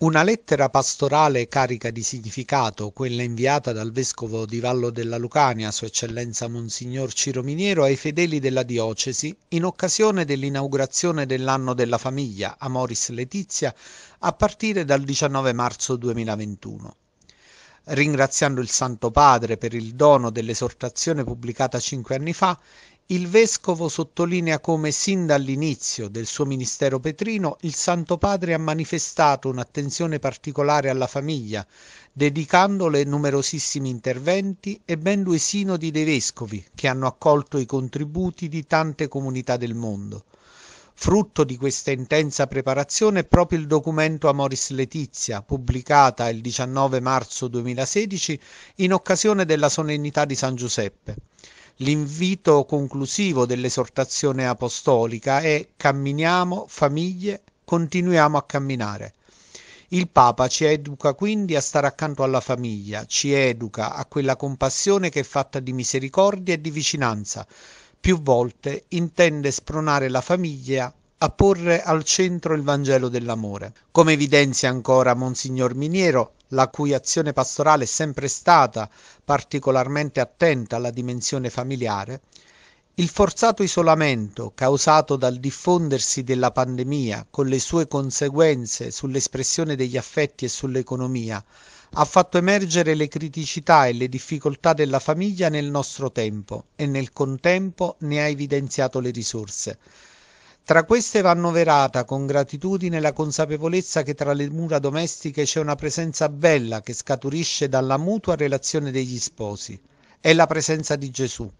Una lettera pastorale carica di significato, quella inviata dal vescovo di Vallo della Lucania, Sua Eccellenza Monsignor Ciro Miniero, ai fedeli della diocesi in occasione dell'inaugurazione dell'anno della famiglia Amoris Letizia a partire dal 19 marzo 2021. Ringraziando il Santo Padre per il dono dell'esortazione pubblicata cinque anni fa, il Vescovo sottolinea come sin dall'inizio del suo ministero petrino il Santo Padre ha manifestato un'attenzione particolare alla famiglia, dedicandole numerosissimi interventi e ben due sinodi dei vescovi che hanno accolto i contributi di tante comunità del mondo. Frutto di questa intensa preparazione è proprio il documento Amoris Letizia, pubblicata il 19 marzo 2016 in occasione della solennità di San Giuseppe l'invito conclusivo dell'esortazione apostolica è camminiamo famiglie, continuiamo a camminare. Il Papa ci educa quindi a stare accanto alla famiglia, ci educa a quella compassione che è fatta di misericordia e di vicinanza. Più volte intende spronare la famiglia a porre al centro il Vangelo dell'amore. Come evidenzia ancora Monsignor Miniero, la cui azione pastorale è sempre stata particolarmente attenta alla dimensione familiare, il forzato isolamento causato dal diffondersi della pandemia con le sue conseguenze sull'espressione degli affetti e sull'economia ha fatto emergere le criticità e le difficoltà della famiglia nel nostro tempo e nel contempo ne ha evidenziato le risorse. Tra queste va annoverata con gratitudine la consapevolezza che tra le mura domestiche c'è una presenza bella che scaturisce dalla mutua relazione degli sposi. È la presenza di Gesù.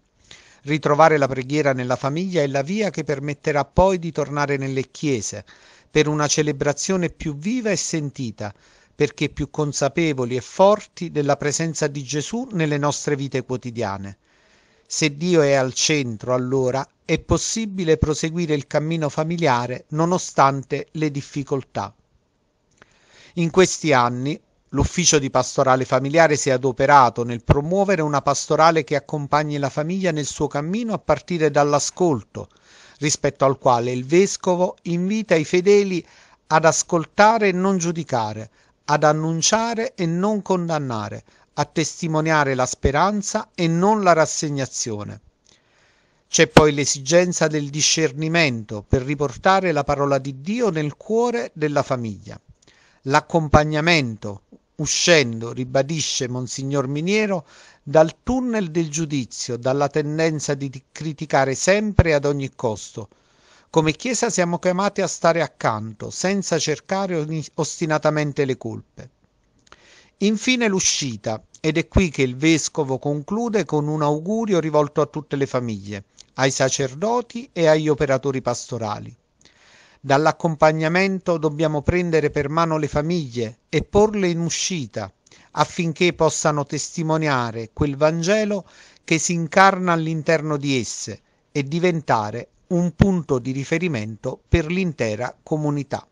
Ritrovare la preghiera nella famiglia è la via che permetterà poi di tornare nelle chiese per una celebrazione più viva e sentita, perché più consapevoli e forti della presenza di Gesù nelle nostre vite quotidiane. Se Dio è al centro, allora, è possibile proseguire il cammino familiare nonostante le difficoltà. In questi anni L'ufficio di pastorale familiare si è adoperato nel promuovere una pastorale che accompagni la famiglia nel suo cammino a partire dall'ascolto, rispetto al quale il vescovo invita i fedeli ad ascoltare e non giudicare, ad annunciare e non condannare, a testimoniare la speranza e non la rassegnazione. C'è poi l'esigenza del discernimento per riportare la parola di Dio nel cuore della famiglia. L'accompagnamento, uscendo, ribadisce Monsignor Miniero, dal tunnel del giudizio, dalla tendenza di criticare sempre e ad ogni costo. Come Chiesa siamo chiamati a stare accanto, senza cercare ostinatamente le colpe. Infine l'uscita, ed è qui che il vescovo conclude con un augurio rivolto a tutte le famiglie, ai sacerdoti e agli operatori pastorali. Dall'accompagnamento dobbiamo prendere per mano le famiglie e porle in uscita, affinché possano testimoniare quel Vangelo che si incarna all'interno di esse e diventare un punto di riferimento per l'intera comunità.